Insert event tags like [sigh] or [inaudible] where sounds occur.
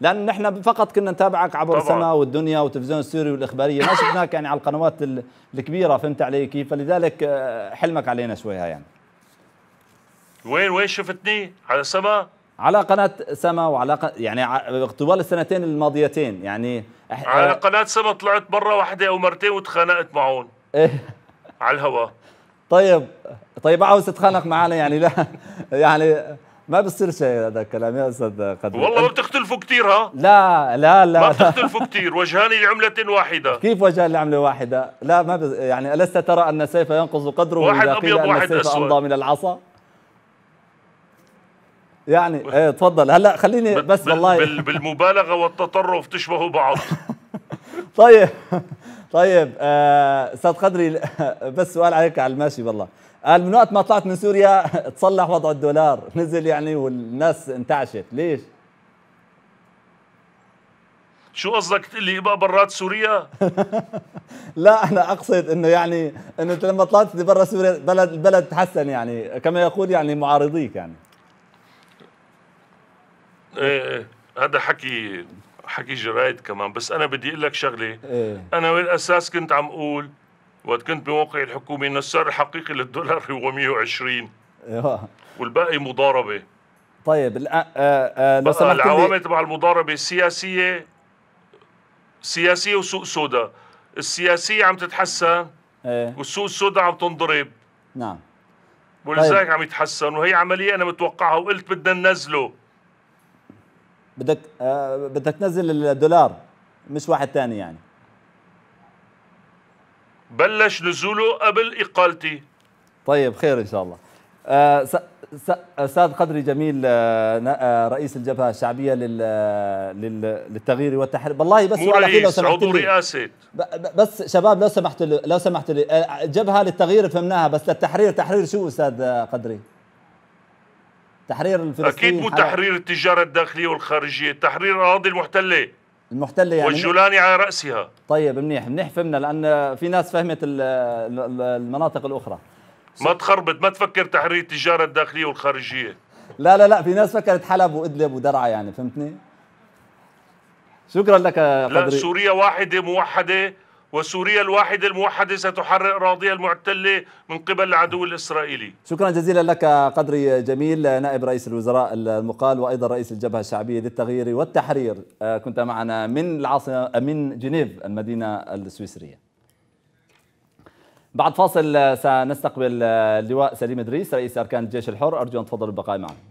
لان نحن فقط كنا نتابعك عبر طبعا. السماء والدنيا والتلفزيون السوري والاخباريه ما [coughs] شفناك يعني على القنوات الكبيره فهمت علي كيف فلذلك آه، حلمك علينا شوي هاي يعني وين وين شفتني على السماء على قناة سما وعلى ق... يعني طوال السنتين الماضيتين يعني أح... على آه، قناة سما طلعت مرة واحدة أو مرتين وتخانقت معهم إيه؟ على الهواء طيب طيب عاوز تتخانق معنا يعني لا [laughs] يعني ما بصير شيء هذا الكلام يا استاذ قدر والله ما بتختلفوا كثير ها لا لا لا ما بتختلفوا كثير وجهان لعملة واحدة كيف وجهان لعملة واحدة؟ لا ما بز... يعني ألست ترى أن السيف ينقص قدره واحد أبيض واحد السيف أسود أمضى من العصا؟ يعني ايه تفضل هلا خليني بس والله بالمبالغة والتطرف تشبهوا بعض [laughs] طيب طيب آه، استاذ قدري [laughs] بس سؤال عليك على الماشي بالله قال آه، من وقت ما طلعت من سوريا [laughs] تصلح وضع الدولار نزل يعني والناس انتعشت ليش شو قصدك تقول لي بقى برات سوريا؟ [laughs] لا انا اقصد انه يعني انه انت لما طلعت برا سوريا بلد البلد تحسن يعني كما يقول يعني معارضيك يعني ايه ايه هذا حكي حكي جرايد كمان بس انا بدي اقول لك شغله إيه؟ انا بالاساس كنت عم اقول وقت كنت بموقع الحكومي انه السعر الحقيقي للدولار هو 120 ايوه والباقي مضاربه طيب الآن آه، آه، لو سمحت العوامل تبع المضاربه السياسيه سياسيه وسوق سوداء السياسيه عم تتحسن ايه والسوق السوداء عم تنضرب نعم ولذلك طيب. عم يتحسن وهي عمليه انا متوقعها وقلت بدنا ننزله بدك آه بدك تنزل الدولار مش واحد ثاني يعني بلش نزوله قبل اقالتي طيب خير ان شاء الله آه استاذ قدري جميل آه،, آه رئيس الجبهه الشعبيه لل لل للتغيير والتحرير والله بس اخير لو عضو رئاسه بس شباب لو سمحتوا لو سمحتوا لي الجبهه آه، للتغيير فهمناها بس للتحرير تحرير شو استاذ قدري تحرير الفلسطينيين اكيد مو تحرير التجاره الداخليه والخارجيه تحرير الاراضي المحتله المحتله يعني والجولاني على راسها طيب منيح منيح فهمنا لان في ناس فهمت المناطق الاخرى ما تخربط ما تفكر تحرير التجاره الداخليه والخارجيه لا لا لا في ناس فكرت حلب وادلب ودرعا يعني فهمتني شكرا لك قدري لا سوريا واحده موحده وسوريا الواحدة الموحدة ستحرر أراضيها المعتلة من قبل العدو الإسرائيلي شكرا جزيلا لك قدري جميل نائب رئيس الوزراء المقال وأيضا رئيس الجبهة الشعبية للتغيير والتحرير آه، كنت معنا من العاصمة آه، من جنيف المدينة السويسرية بعد فاصل آه، سنستقبل اللواء سليم ادريس رئيس اركان الجيش الحر ارجو ان تفضلوا بالبقاء معنا